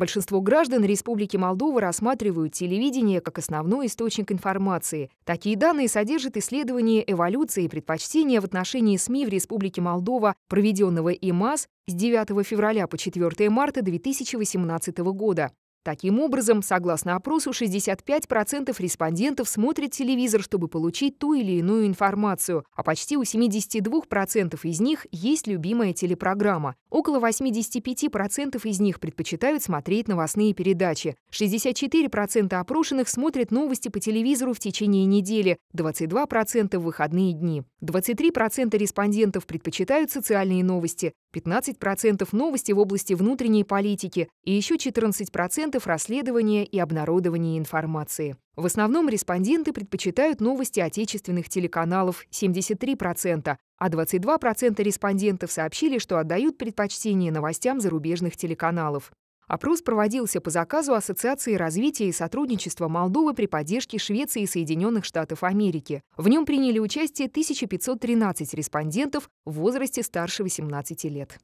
Большинство граждан Республики Молдова рассматривают телевидение как основной источник информации. Такие данные содержат исследование эволюции и предпочтения в отношении СМИ в Республике Молдова, проведенного ИМАС с 9 февраля по 4 марта 2018 года. Таким образом, согласно опросу, 65% респондентов смотрят телевизор, чтобы получить ту или иную информацию, а почти у 72% из них есть любимая телепрограмма. Около 85% из них предпочитают смотреть новостные передачи. 64% опрошенных смотрят новости по телевизору в течение недели, 22% в выходные дни. 23% респондентов предпочитают социальные новости, 15% новости в области внутренней политики и еще 14% расследования и обнародования информации. В основном респонденты предпочитают новости отечественных телеканалов 73%, а 22% респондентов сообщили, что отдают предпочтение новостям зарубежных телеканалов. Опрос проводился по заказу Ассоциации развития и сотрудничества Молдовы при поддержке Швеции и Соединенных Штатов Америки. В нем приняли участие 1513 респондентов в возрасте старше 18 лет.